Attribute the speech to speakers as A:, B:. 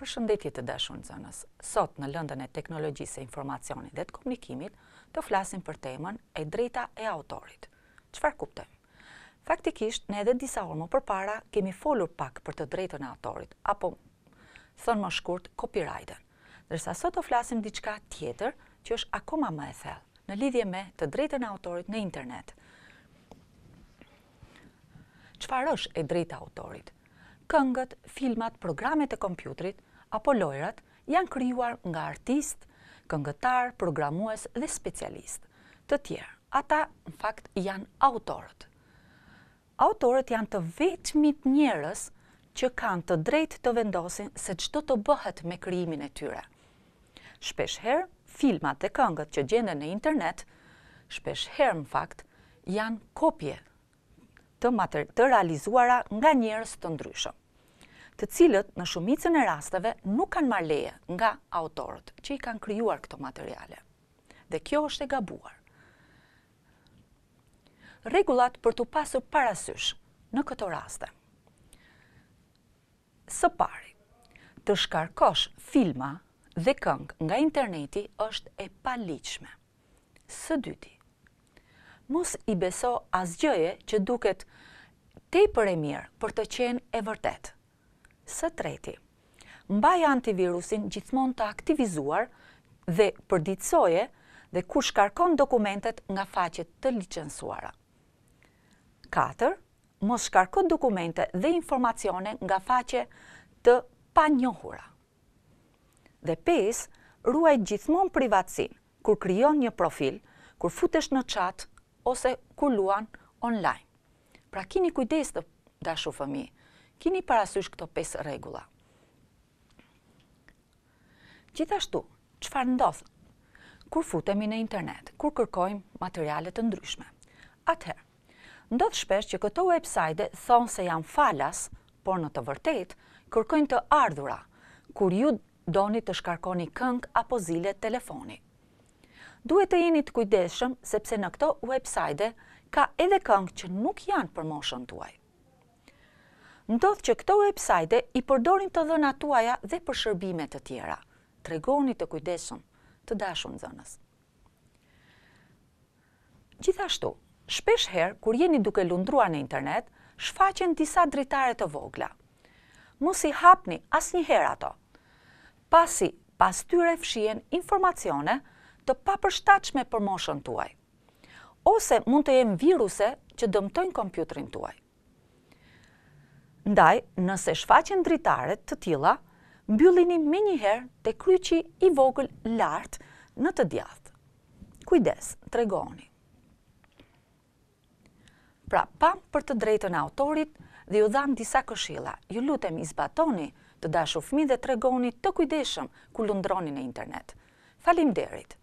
A: Për shëndetje të dashun zënës, sot në lëndën e teknologjisë e informacionit dhe të komunikimit, të flasim për temën e drejta e autorit. Qëfar kuptojmë? Faktikisht, ne edhe disa orë më përpara kemi folur pak për të drejtën e autorit, apo thënë më shkurt, copyrightën. Dërsa sot të flasim diçka tjetër që është akoma më e thellë, në lidhje me të drejtën e autorit në internet. Qëfar është e drejta autorit? këngët, filmat, programet e kompjutrit, apo lojrat janë kryuar nga artist, këngëtar, programues dhe specialist. Të tjerë, ata në fakt janë autorët. Autorët janë të vetëmit njërës që kanë të drejt të vendosin se qëtë të bëhet me kryimin e tyre. Shpesh herë, filmat dhe këngët që gjende në internet, shpesh herë në fakt, janë kopje të realizuara nga njërës të ndryshëm të cilët në shumicën e rastave nuk kanë marrë leje nga autorët që i kanë krijuar këto materiale. Dhe kjo është e gabuar. Rregullat për të pasur parasysh në këto raste. Së pari, të shkarkosh filma dhe këngë nga interneti është e paligjshme. Së dyti, mos i beso asgjëje që duket tepër e mirë për të qenë e vërtetë së treti. Mbaj antivirusin gjithmon të aktivizuar dhe përditsoje dhe ku shkarkon dokumentet nga faqet të licensuara. 4. Mos shkarkon dokumente dhe informacione nga faqe të panjohura. Dhe 5. Ruaj gjithmon privatsin kur kryon një profil, kur futesh në qatë ose kur luan online. Pra kini kujdes të dashu fëmijë, Kini parasysh këto 5 regula. Gjithashtu, qëfar ndodhë? Kur futemi në internet, kur kërkojmë materialet të ndryshme. Atëherë, ndodhë shpesh që këto website thonë se janë falas, por në të vërtet, kërkojmë të ardhura, kur ju doni të shkarkoni këng apo zile telefoni. Duhet të jeni të kujdeshëm, sepse në këto website ka edhe këng që nuk janë për moshën të uaj ndodhë që këto website i përdorin të dhëna tuaja dhe për shërbimet të tjera. Tregoni të kujdesun, të dashun dhënës. Gjithashtu, shpesh herë, kur jeni duke lundrua në internet, shfaqen disa dritare të vogla. Mos i hapni as një herë ato. Pasi, pas tyre fshien informacione të papërshtachme për moshën tuaj. Ose mund të jem viruse që dëmtojnë kompjutrin tuaj. Ndaj, nëse shfaqen dritaret të tila, mbyllini me njëherë të kryqi i vogël lartë në të djathë. Kujdes, të regoni. Pra, pa për të drejton autorit dhe ju dham disa këshila, ju lutem i të dashu fmi dhe të regoni të kujdeshëm ku lundroni në internet. Falim derit.